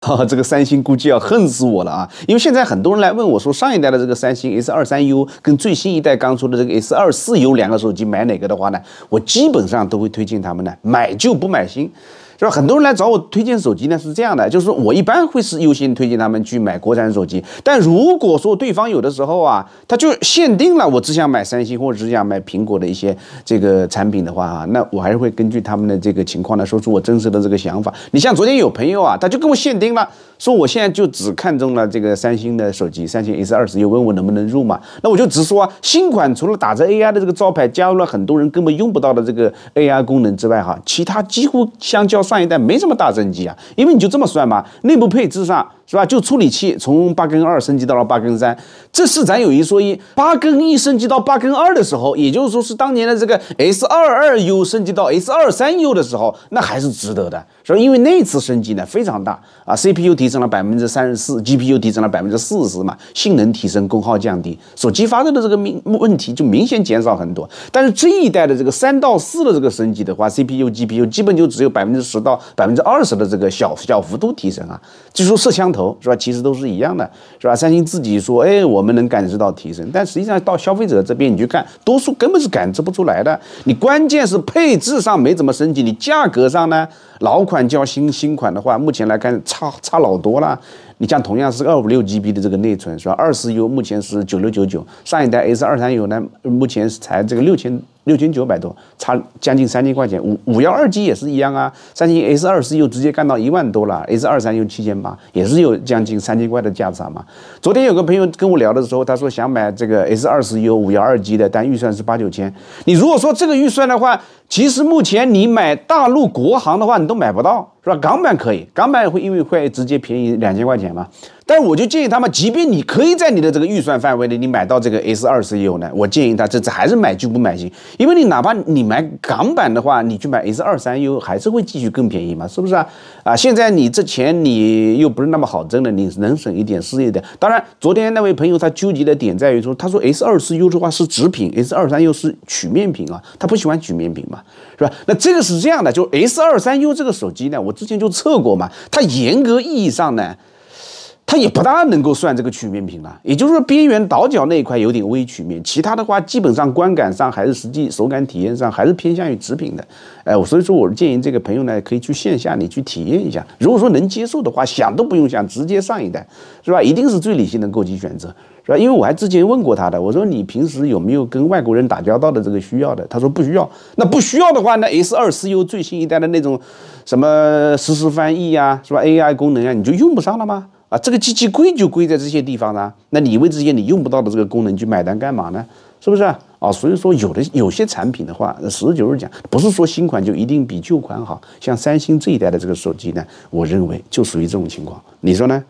哈，这个三星估计要恨死我了啊！因为现在很多人来问我说，上一代的这个三星 S 二三 U 跟最新一代刚出的这个 S 二四 U 两个手机买哪个的话呢？我基本上都会推荐他们呢，买旧不买新。就是很多人来找我推荐手机呢，是这样的，就是说我一般会是优先推荐他们去买国产手机。但如果说对方有的时候啊，他就限定了，我只想买三星或者只想买苹果的一些这个产品的话啊，那我还是会根据他们的这个情况呢，说出我真实的这个想法。你像昨天有朋友啊，他就跟我限定了，说我现在就只看中了这个三星的手机，三星 S 二十，又问我能不能入嘛？那我就直说，啊，新款除了打着 AI 的这个招牌，加入了很多人根本用不到的这个 AI 功能之外哈，其他几乎相较。上一代没什么大升级啊，因为你就这么算嘛，内部配置上是吧？就处理器从八跟二升级到了八跟三，这是咱有一说一，八跟一升级到八跟二的时候，也就是说是当年的这个 S 二二 U 升级到 S 二三 U 的时候，那还是值得的，是吧？因为那次升级呢非常大啊，CPU 提升了百分之三十四，GPU 提升了百分之四十嘛，性能提升，功耗降低，手机发热的这个问问题就明显减少很多。但是这一代的这个三到四的这个升级的话，CPU、GPU 基本就只有百分之十。到百分之二十的这个小小幅度提升啊，就说摄像头是吧，其实都是一样的，是吧？三星自己说，哎，我们能感受到提升，但实际上到消费者这边你去看，多数根本是感知不出来的。你关键是配置上没怎么升级，你价格上呢，老款较新新款的话，目前来看差差老多了。你像同样是二五六 GB 的这个内存是吧？二十 U 目前是九六九九，上一代 S 二三 U 呢，目前是才这个六千。六千九百多，差将近三千块钱。五五幺二 G 也是一样啊，三星 S 二十又直接干到一万多了，S 二三又七千八，也是有将近三千块的价差嘛。昨天有个朋友跟我聊的时候，他说想买这个 S 二十 U 五幺二 G 的，但预算是八九千。你如果说这个预算的话，其实目前你买大陆国行的话，你都买不到，是吧？港版可以，港版会因为会直接便宜两千块钱嘛。但我就建议他们，即便你可以在你的这个预算范围内，你买到这个 S 二十 U 呢，我建议他这次还是买旧不买新。因为你哪怕你买港版的话，你去买 S 二三 U 还是会继续更便宜嘛，是不是啊？啊，现在你这钱你又不是那么好挣的，你能省一点是一点。当然，昨天那位朋友他纠结的点在于说，他说 S 二四 U 的话是直屏，S 二三 U 是曲面屏啊，他不喜欢曲面屏嘛，是吧？那这个是这样的，就 S 二三 U 这个手机呢，我之前就测过嘛，它严格意义上呢。它也不大能够算这个曲面屏了，也就是说边缘倒角那一块有点微曲面，其他的话基本上观感上还是实际手感体验上还是偏向于直屏的，哎，所以说我建议这个朋友呢可以去线下你去体验一下，如果说能接受的话，想都不用想直接上一代，是吧？一定是最理性的购机选择，是吧？因为我还之前问过他的，我说你平时有没有跟外国人打交道的这个需要的？他说不需要。那不需要的话，那 S 二四 U 最新一代的那种什么实时翻译呀，是吧？AI 功能啊，你就用不上了吗？啊，这个机器贵就贵在这些地方啦。那你为这些你用不到的这个功能去买单干嘛呢？是不是啊？啊，所以说有的有些产品的话，实事求是讲，不是说新款就一定比旧款好。像三星这一代的这个手机呢，我认为就属于这种情况，你说呢？